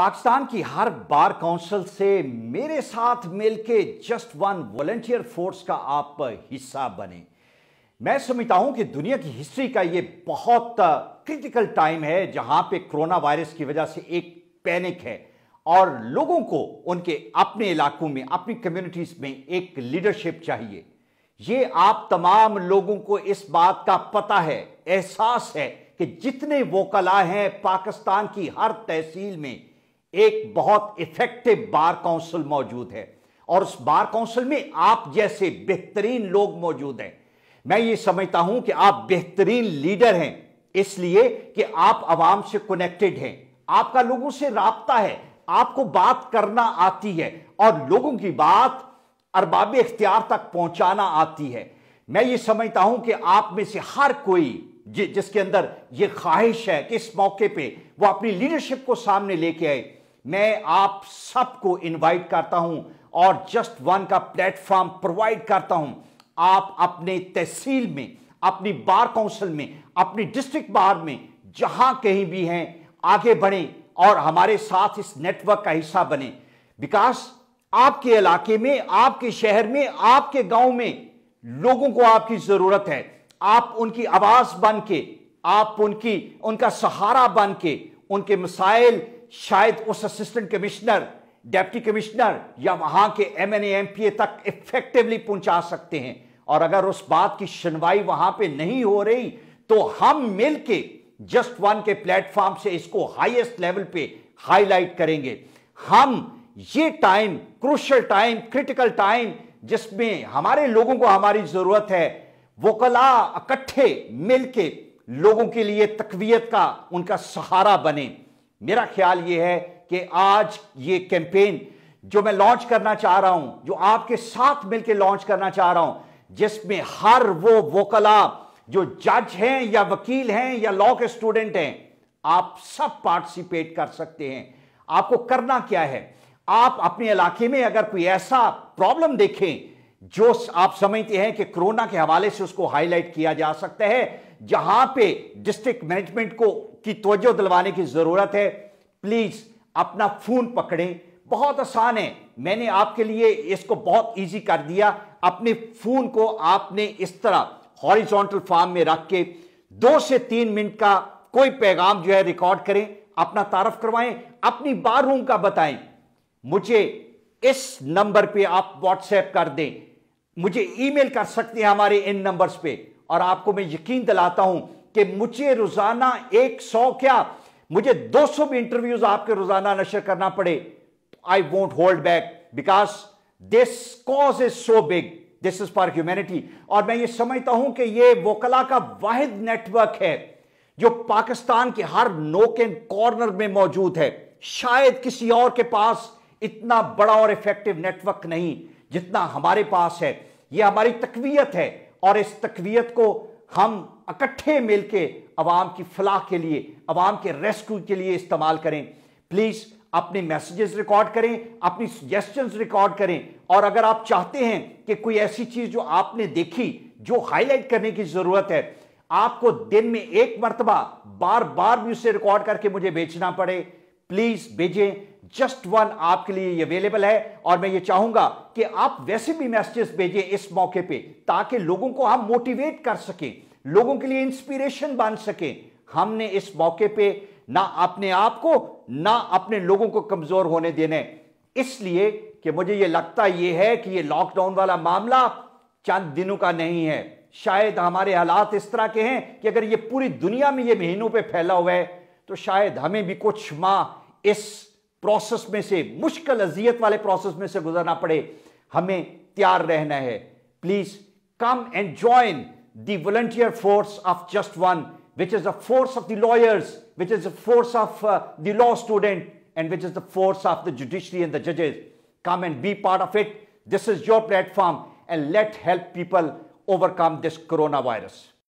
पाकिस्तान की हर bar council से मेरे साथ मिलके जस्ट वन वॉलेंटियर फोर्स का आप हिस्सा बने मैं समझता हूं कि दुनिया की हिस्ट्री का यह बहुत क्रिटिकल टाइम है जहां पे कोरोना वायरस की वजह से एक पैनिक है और लोगों को उनके अपने इलाकों में अपनी कम्युनिटीज में एक लीडरशिप चाहिए ये आप तमाम लोगों को इस बात का पता है एहसास है कि जितने वोकला हैं पाकिस्तान की हर तहसील में एक बहुत इफेक्टिव बार काउंसिल मौजूद है और उस बार काउंसिल में आप जैसे बेहतरीन लोग मौजूद हैं मैं ये समझता हूं कि आप बेहतरीन लीडर हैं इसलिए कि आप आवाम से कनेक्टेड हैं आपका लोगों से रबता है आपको बात करना आती है और लोगों की बात अरबाब इख्तियार तक पहुंचाना आती है मैं ये समझता हूं कि आप में से हर कोई जिसके अंदर यह ख्वाहिश है कि इस मौके पे वो अपनी लीडरशिप को सामने लेके आए मैं आप सबको इनवाइट करता हूं और जस्ट वन का प्लेटफॉर्म प्रोवाइड करता हूं आप अपने तहसील में अपनी बार काउंसिल में अपनी डिस्ट्रिक्ट बार में जहां कहीं भी हैं आगे बढ़ें और हमारे साथ इस नेटवर्क का हिस्सा बने विकास आपके इलाके में आपके शहर में आपके गांव में लोगों को आपकी जरूरत है आप उनकी आवाज बन के आप उनकी उनका सहारा बन के उनके मिसाइल शायद उस असिस्टेंट कमिश्नर डेप्टी कमिश्नर या वहां के एम एन तक इफेक्टिवली पहुंचा सकते हैं और अगर उस बात की सुनवाई वहां पे नहीं हो रही तो हम मिलके जस्ट वन के प्लेटफॉर्म से इसको हाईएस्ट लेवल पे हाईलाइट करेंगे हम ये time crucial time critical time जिसमें हमारे लोगों को हमारी जरूरत है कला इकट्ठे मिलके लोगों के लिए तकवीत का उनका सहारा बने मेरा ख्याल ये है कि आज ये कैंपेन जो मैं लॉन्च करना चाह रहा हूं जो आपके साथ मिलकर लॉन्च करना चाह रहा हूं जिसमें हर वो वोकला जो जज हैं या वकील हैं या लॉ के स्टूडेंट हैं आप सब पार्टिसिपेट कर सकते हैं आपको करना क्या है आप अपने इलाके में अगर कोई ऐसा प्रॉब्लम देखें जो आप समझते हैं कि कोरोना के हवाले से उसको हाईलाइट किया जा सकता है जहां पे डिस्ट्रिक्ट मैनेजमेंट को की तोजो दिलवाने की ज़रूरत है प्लीज़ अपना फ़ोन पकड़ें बहुत आसान है मैंने आपके लिए इसको बहुत ईजी कर दिया अपने फ़ोन को आपने इस तरह हॉरिजॉन्टल फॉर्म में रख के दो से तीन मिनट का कोई पैगाम जो है रिकॉर्ड करें अपना तारफ करवाएं अपनी बार रूम का बताएं मुझे इस नंबर पे आप व्हाट्सएप कर दें मुझे ईमेल कर सकते हैं हमारे इन नंबर्स पे और आपको मैं यकीन दिलाता हूं कि मुझे रोजाना एक सौ क्या मुझे 200 भी इंटरव्यूज आपके रोजाना नशर करना पड़े I won't hold back because this cause is so big this is for humanity और मैं ये समझता हूं कि ये वोकला का वाहिद नेटवर्क है जो पाकिस्तान के हर नोक एंड कॉर्नर में मौजूद है शायद किसी और के पास इतना बड़ा और इफेक्टिव नेटवर्क नहीं जितना हमारे पास है यह हमारी तकवीयत है और इस तकवीयत को हम इकट्ठे मिलके अवाम की फलाह के लिए अवाम के रेस्क्यू के लिए इस्तेमाल करें प्लीज़ अपने मैसेजेस रिकॉर्ड करें अपनी सजेशंस रिकॉर्ड करें और अगर आप चाहते हैं कि कोई ऐसी चीज़ जो आपने देखी जो हाईलाइट करने की ज़रूरत है आपको दिन में एक मरतबा बार बार भी उसे रिकॉर्ड करके मुझे बेचना पड़े प्लीज़ भेजें जस्ट वन आपके लिए अवेलेबल है और मैं ये चाहूंगा कि आप वैसे भी मैसेजेस भेजें इस मौके पे ताकि लोगों को हम मोटिवेट कर सकें लोगों के लिए इंस्पिरेशन बन सकें हमने इस मौके पे ना अपने आप को ना अपने लोगों को कमजोर होने देने इसलिए कि मुझे ये लगता ये है कि ये लॉकडाउन वाला मामला चंद दिनों का नहीं है शायद हमारे हालात इस तरह के हैं कि अगर ये पूरी दुनिया में ये महीनों पे फैला हुआ है तो शायद हमें भी कुछ माह इस प्रोसेस में से मुश्किल अजियत वाले प्रोसेस में से गुजरना पड़े हमें तैयार रहना है please come and join the volunteer force of just one which is the force of the lawyers which is the force of the law student and which is the force of the judiciary and the जजेस come and be part of it this is your platform and let help people overcome this corona virus